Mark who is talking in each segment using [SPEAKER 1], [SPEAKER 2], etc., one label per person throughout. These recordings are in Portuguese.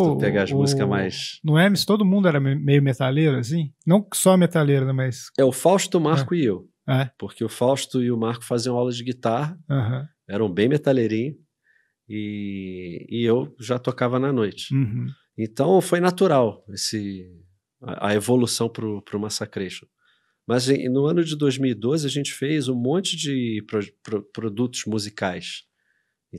[SPEAKER 1] Se tu pegar as músicas mais.
[SPEAKER 2] No Hermes, todo mundo era meio metaleiro, assim? Não só metaleiro, né, Mas.
[SPEAKER 1] É o Fausto, o Marco é. e eu. É. Porque o Fausto e o Marco faziam aula de guitarra, eram bem metaleirinhos, e, e eu já tocava na noite. Uhum. Então foi natural esse, a, a evolução para o Massacration. Mas no ano de 2012 a gente fez um monte de pro, pro, produtos musicais.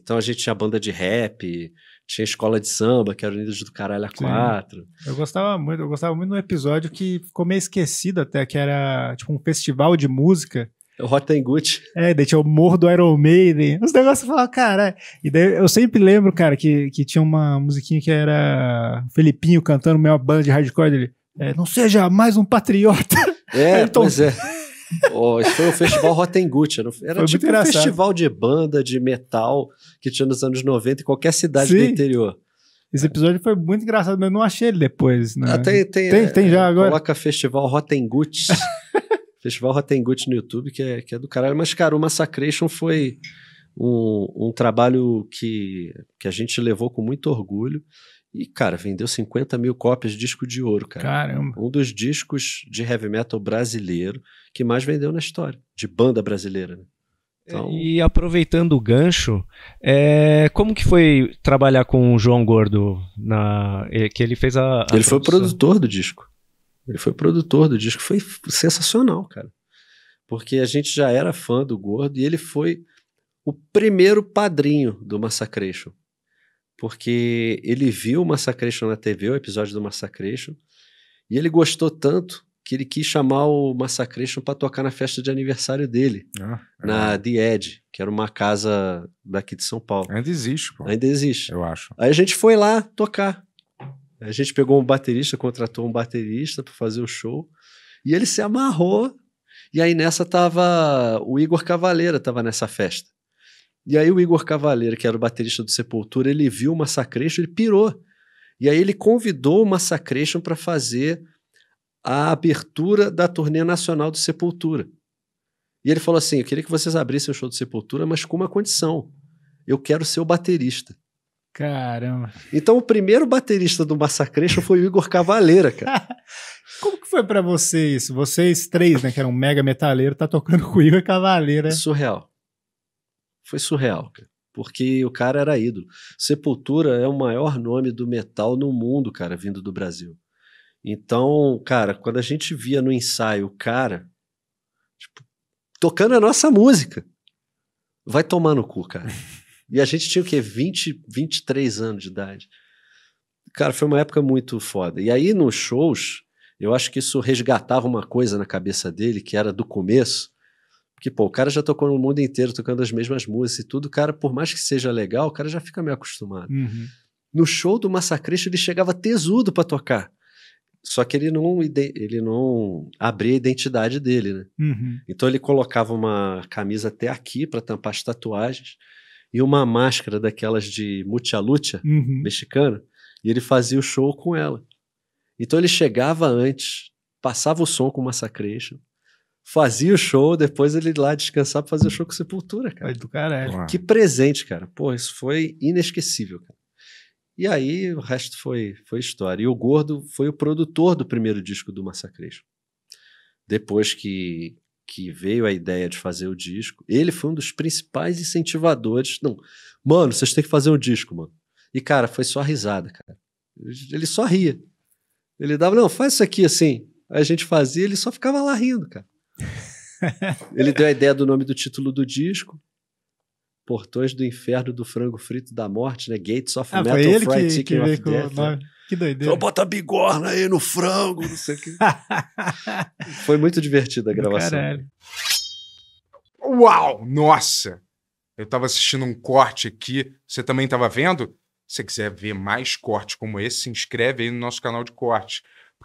[SPEAKER 1] Então a gente tinha banda de rap, tinha escola de samba, que era Unidos do Caralho A4.
[SPEAKER 2] Eu gostava muito, eu gostava muito de um episódio que ficou meio esquecido até, que era tipo um festival de música. É o Hot and Good. É, daí tinha o Morro do Iron Maiden. Os negócios falavam, cara. É. E daí eu sempre lembro, cara, que, que tinha uma musiquinha que era o Felipinho cantando uma banda de hardcore dele. É, não seja mais um patriota.
[SPEAKER 1] É, pois é oh, foi o festival Rotengut. Era, era tipo engraçado. um festival de banda, de metal, que tinha nos anos 90 em qualquer cidade Sim. do interior. Esse
[SPEAKER 2] episódio foi muito engraçado, mas eu não achei ele depois. Né? Ah, tem, tem, tem, é, tem já é, agora.
[SPEAKER 1] Coloca Festival Rotengut. festival Rotengut no YouTube, que é, que é do caralho. Mas, cara, o Massacration foi um, um trabalho que, que a gente levou com muito orgulho. E, cara, vendeu 50 mil cópias de disco de ouro, cara. Caramba. Um dos discos de heavy metal brasileiro que mais vendeu na história, de banda brasileira, né? É, então... E aproveitando o gancho, é, como que foi trabalhar com o João Gordo? Na, é, que ele fez a. a ele produção. foi produtor do disco. Ele foi produtor do disco. Foi sensacional, cara. Porque a gente já era fã do Gordo e ele foi o primeiro padrinho do Massacration porque ele viu o Massacration na TV, o episódio do Massacration, e ele gostou tanto que ele quis chamar o Massacration para tocar na festa de aniversário dele, ah, é na é. The Edge, que era uma casa daqui de São Paulo. Ainda existe, pô. Ainda existe. Eu acho. Aí a gente foi lá tocar. A gente pegou um baterista, contratou um baterista para fazer o show, e ele se amarrou. E aí nessa tava o Igor Cavaleira, tava nessa festa. E aí o Igor Cavaleiro, que era o baterista do Sepultura, ele viu o Massacration, ele pirou. E aí ele convidou o Massacration para fazer a abertura da turnê nacional do Sepultura. E ele falou assim: Eu queria que vocês abrissem o show do Sepultura, mas com uma condição. Eu quero ser o baterista. Caramba. Então o primeiro baterista do Massacration foi o Igor Cavaleira, cara. Como que foi para vocês?
[SPEAKER 2] Vocês três, né, que eram mega metaleiro, tá tocando com o Igor Cavaleira. Surreal
[SPEAKER 1] foi surreal, cara porque o cara era ídolo. Sepultura é o maior nome do metal no mundo, cara, vindo do Brasil. Então, cara, quando a gente via no ensaio o cara tipo, tocando a nossa música, vai tomar no cu, cara. E a gente tinha o quê? 20, 23 anos de idade. Cara, foi uma época muito foda. E aí nos shows, eu acho que isso resgatava uma coisa na cabeça dele que era do começo, porque, pô, o cara já tocou no mundo inteiro, tocando as mesmas músicas e tudo. O cara, por mais que seja legal, o cara já fica meio acostumado. Uhum. No show do Massacrista, ele chegava tesudo para tocar. Só que ele não, ele não abria a identidade dele, né? Uhum. Então ele colocava uma camisa até aqui para tampar as tatuagens e uma máscara daquelas de Mutialucha, lucha uhum. mexicana e ele fazia o show com ela. Então ele chegava antes, passava o som com o Massacration, fazia o show, depois ele lá descansar pra fazer o show com Sepultura, cara. Foi do
[SPEAKER 2] caralho. Uau. Que
[SPEAKER 1] presente, cara. Pô, isso foi inesquecível, cara. E aí o resto foi, foi história. E o Gordo foi o produtor do primeiro disco do Massacration. Depois que, que veio a ideia de fazer o disco, ele foi um dos principais incentivadores. Não, mano, vocês têm que fazer um disco, mano. E, cara, foi só risada, cara. Ele só ria. Ele dava, não, faz isso aqui assim. A gente fazia, ele só ficava lá rindo, cara. Ele deu a ideia do nome do título do disco. Portões do Inferno do Frango Frito da Morte, né? Gates of ah, Metal Fried que, Chicken que of Death. Né? Que doideira. Então bota bigorna aí no frango, não sei o Foi muito divertida a gravação. Caralho. Uau! Nossa!
[SPEAKER 2] Eu tava assistindo um corte aqui. Você também tava vendo? Se você quiser ver mais cortes como esse, se inscreve aí no nosso canal de cortes